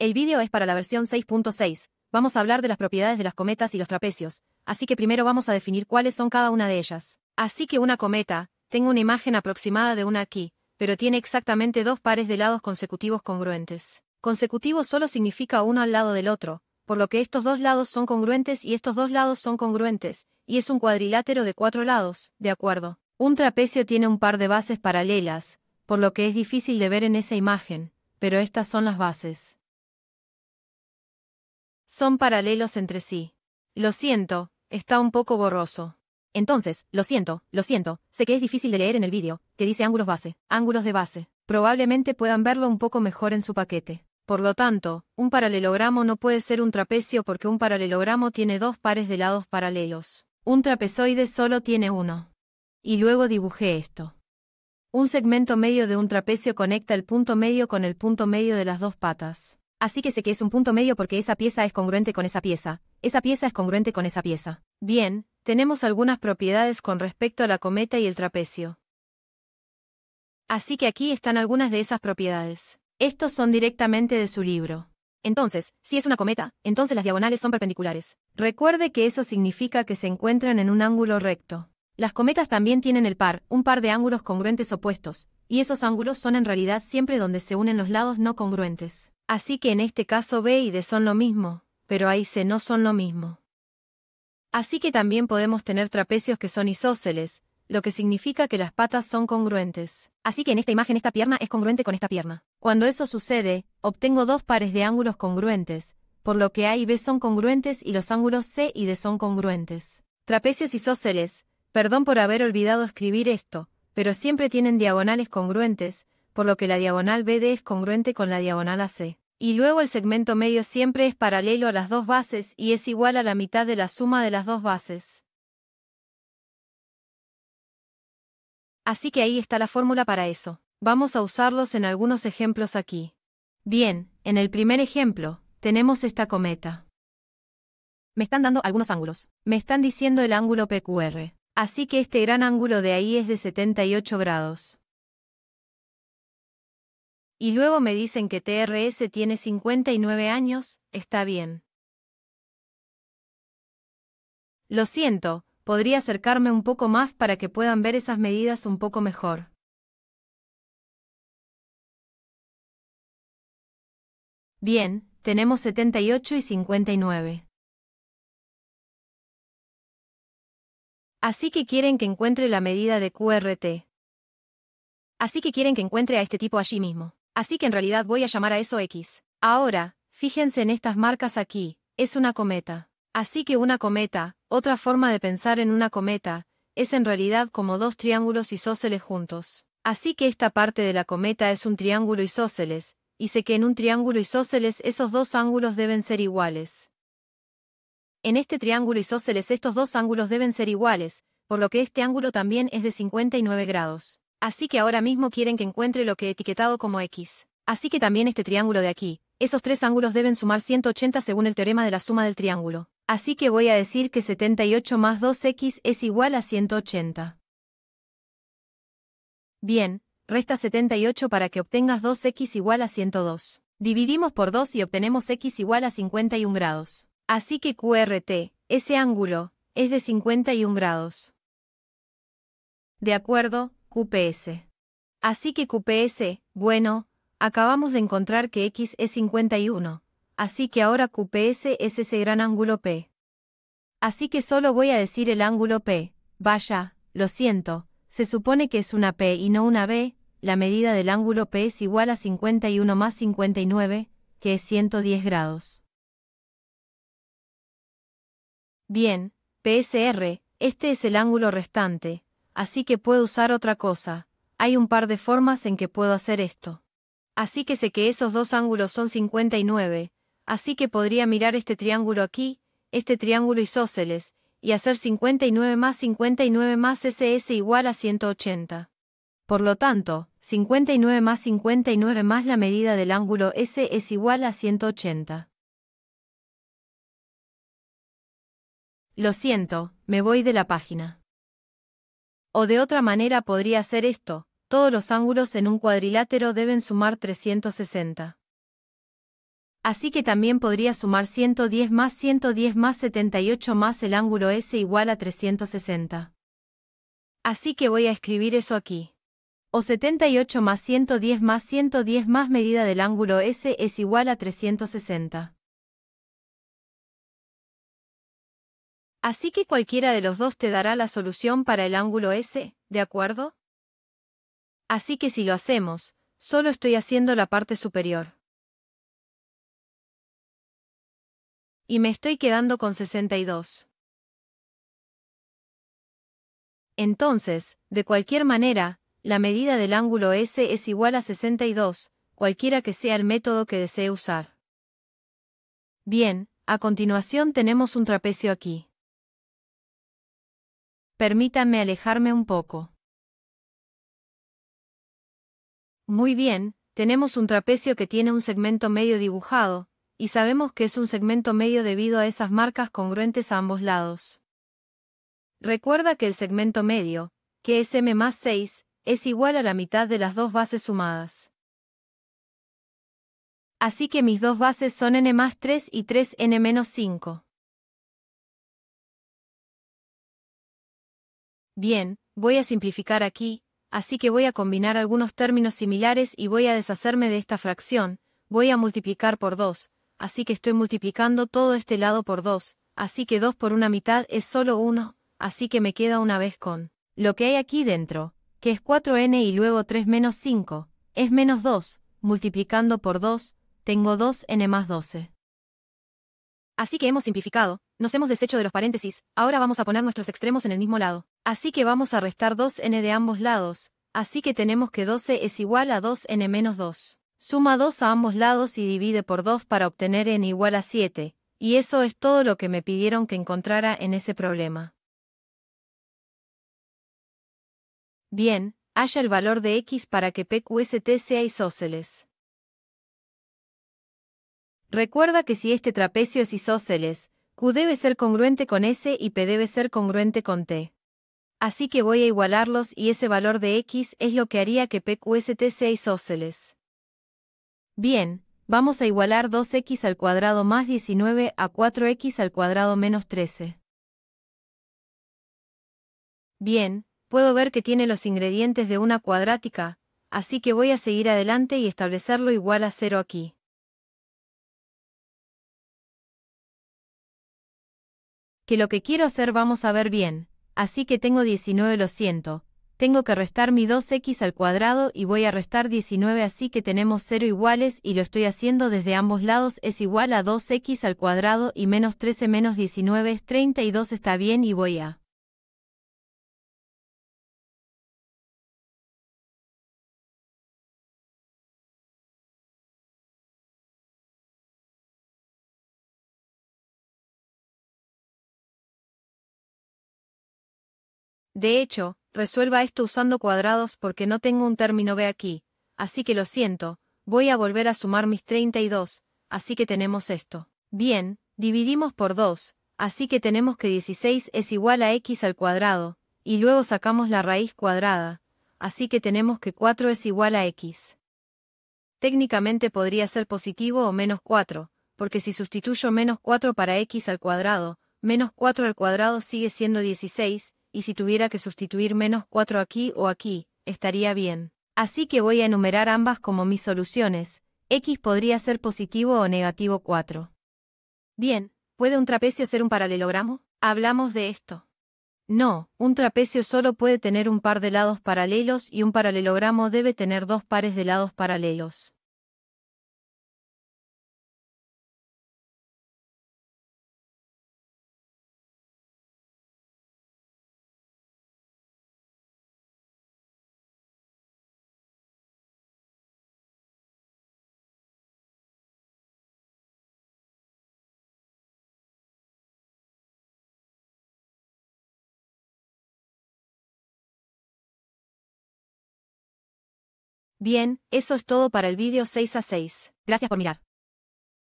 El vídeo es para la versión 6.6, vamos a hablar de las propiedades de las cometas y los trapecios, así que primero vamos a definir cuáles son cada una de ellas. Así que una cometa, tengo una imagen aproximada de una aquí, pero tiene exactamente dos pares de lados consecutivos congruentes. Consecutivo solo significa uno al lado del otro, por lo que estos dos lados son congruentes y estos dos lados son congruentes, y es un cuadrilátero de cuatro lados, de acuerdo. Un trapecio tiene un par de bases paralelas, por lo que es difícil de ver en esa imagen, pero estas son las bases. Son paralelos entre sí. Lo siento, está un poco borroso. Entonces, lo siento, lo siento, sé que es difícil de leer en el vídeo, que dice ángulos base, ángulos de base. Probablemente puedan verlo un poco mejor en su paquete. Por lo tanto, un paralelogramo no puede ser un trapecio porque un paralelogramo tiene dos pares de lados paralelos. Un trapezoide solo tiene uno. Y luego dibujé esto. Un segmento medio de un trapecio conecta el punto medio con el punto medio de las dos patas. Así que sé que es un punto medio porque esa pieza es congruente con esa pieza, esa pieza es congruente con esa pieza. Bien, tenemos algunas propiedades con respecto a la cometa y el trapecio. Así que aquí están algunas de esas propiedades. Estos son directamente de su libro. Entonces, si es una cometa, entonces las diagonales son perpendiculares. Recuerde que eso significa que se encuentran en un ángulo recto. Las cometas también tienen el par, un par de ángulos congruentes opuestos, y esos ángulos son en realidad siempre donde se unen los lados no congruentes. Así que en este caso B y D son lo mismo, pero A y C no son lo mismo. Así que también podemos tener trapecios que son isósceles, lo que significa que las patas son congruentes. Así que en esta imagen esta pierna es congruente con esta pierna. Cuando eso sucede, obtengo dos pares de ángulos congruentes, por lo que A y B son congruentes y los ángulos C y D son congruentes. Trapecios isósceles, perdón por haber olvidado escribir esto, pero siempre tienen diagonales congruentes, por lo que la diagonal BD es congruente con la diagonal AC. Y luego el segmento medio siempre es paralelo a las dos bases y es igual a la mitad de la suma de las dos bases. Así que ahí está la fórmula para eso. Vamos a usarlos en algunos ejemplos aquí. Bien, en el primer ejemplo, tenemos esta cometa. Me están dando algunos ángulos. Me están diciendo el ángulo PQR. Así que este gran ángulo de ahí es de 78 grados y luego me dicen que TRS tiene 59 años, está bien. Lo siento, podría acercarme un poco más para que puedan ver esas medidas un poco mejor. Bien, tenemos 78 y 59. Así que quieren que encuentre la medida de QRT. Así que quieren que encuentre a este tipo allí mismo. Así que en realidad voy a llamar a eso X. Ahora, fíjense en estas marcas aquí, es una cometa. Así que una cometa, otra forma de pensar en una cometa, es en realidad como dos triángulos isósceles juntos. Así que esta parte de la cometa es un triángulo isósceles, y sé que en un triángulo isósceles esos dos ángulos deben ser iguales. En este triángulo isóceles estos dos ángulos deben ser iguales, por lo que este ángulo también es de 59 grados. Así que ahora mismo quieren que encuentre lo que he etiquetado como X. Así que también este triángulo de aquí, esos tres ángulos deben sumar 180 según el teorema de la suma del triángulo. Así que voy a decir que 78 más 2x es igual a 180. Bien, resta 78 para que obtengas 2x igual a 102. Dividimos por 2 y obtenemos x igual a 51 grados. Así que QRT, ese ángulo, es de 51 grados. De acuerdo, QPS. Así que QPS, bueno, acabamos de encontrar que X es 51, así que ahora QPS es ese gran ángulo P. Así que solo voy a decir el ángulo P, vaya, lo siento, se supone que es una P y no una B, la medida del ángulo P es igual a 51 más 59, que es 110 grados. Bien, PSR, este es el ángulo restante, así que puedo usar otra cosa. Hay un par de formas en que puedo hacer esto. Así que sé que esos dos ángulos son 59, así que podría mirar este triángulo aquí, este triángulo isósceles, y hacer 59 más 59 más SS igual a 180. Por lo tanto, 59 más 59 más la medida del ángulo S es igual a 180. Lo siento, me voy de la página. O de otra manera podría ser esto, todos los ángulos en un cuadrilátero deben sumar 360. Así que también podría sumar 110 más 110 más 78 más el ángulo S igual a 360. Así que voy a escribir eso aquí. O 78 más 110 más 110 más medida del ángulo S es igual a 360. Así que cualquiera de los dos te dará la solución para el ángulo S, ¿de acuerdo? Así que si lo hacemos, solo estoy haciendo la parte superior. Y me estoy quedando con 62. Entonces, de cualquier manera, la medida del ángulo S es igual a 62, cualquiera que sea el método que desee usar. Bien, a continuación tenemos un trapecio aquí. Permítanme alejarme un poco. Muy bien, tenemos un trapecio que tiene un segmento medio dibujado, y sabemos que es un segmento medio debido a esas marcas congruentes a ambos lados. Recuerda que el segmento medio, que es m más 6, es igual a la mitad de las dos bases sumadas. Así que mis dos bases son n más 3 y 3n menos 5. Bien, voy a simplificar aquí, así que voy a combinar algunos términos similares y voy a deshacerme de esta fracción, voy a multiplicar por 2, así que estoy multiplicando todo este lado por 2, así que 2 por una mitad es solo 1, así que me queda una vez con lo que hay aquí dentro, que es 4n y luego 3 menos 5, es menos 2, multiplicando por 2, tengo 2n más 12. Así que hemos simplificado, nos hemos deshecho de los paréntesis, ahora vamos a poner nuestros extremos en el mismo lado. Así que vamos a restar 2n de ambos lados, así que tenemos que 12 e es igual a 2n menos 2. Suma 2 a ambos lados y divide por 2 para obtener n igual a 7, y eso es todo lo que me pidieron que encontrara en ese problema. Bien, haya el valor de x para que PQST sea isósceles. Recuerda que si este trapecio es isósceles, Q debe ser congruente con S y P debe ser congruente con T. Así que voy a igualarlos y ese valor de x es lo que haría que PQST sea isósceles. Bien, vamos a igualar 2x al cuadrado más 19 a 4x al cuadrado menos 13. Bien, puedo ver que tiene los ingredientes de una cuadrática, así que voy a seguir adelante y establecerlo igual a 0 aquí. Que lo que quiero hacer vamos a ver bien así que tengo 19 lo siento, tengo que restar mi 2x al cuadrado y voy a restar 19 así que tenemos 0 iguales y lo estoy haciendo desde ambos lados es igual a 2x al cuadrado y menos 13 menos 19 es 32 está bien y voy a De hecho, resuelva esto usando cuadrados porque no tengo un término B aquí, así que lo siento, voy a volver a sumar mis 32, así que tenemos esto. Bien, dividimos por 2, así que tenemos que 16 es igual a x al cuadrado, y luego sacamos la raíz cuadrada, así que tenemos que 4 es igual a x. Técnicamente podría ser positivo o menos 4, porque si sustituyo menos 4 para x al cuadrado, menos 4 al cuadrado sigue siendo 16, y si tuviera que sustituir menos 4 aquí o aquí, estaría bien. Así que voy a enumerar ambas como mis soluciones, x podría ser positivo o negativo 4. Bien, ¿puede un trapecio ser un paralelogramo? Hablamos de esto. No, un trapecio solo puede tener un par de lados paralelos y un paralelogramo debe tener dos pares de lados paralelos. Bien, eso es todo para el vídeo 6 a 6. Gracias por mirar.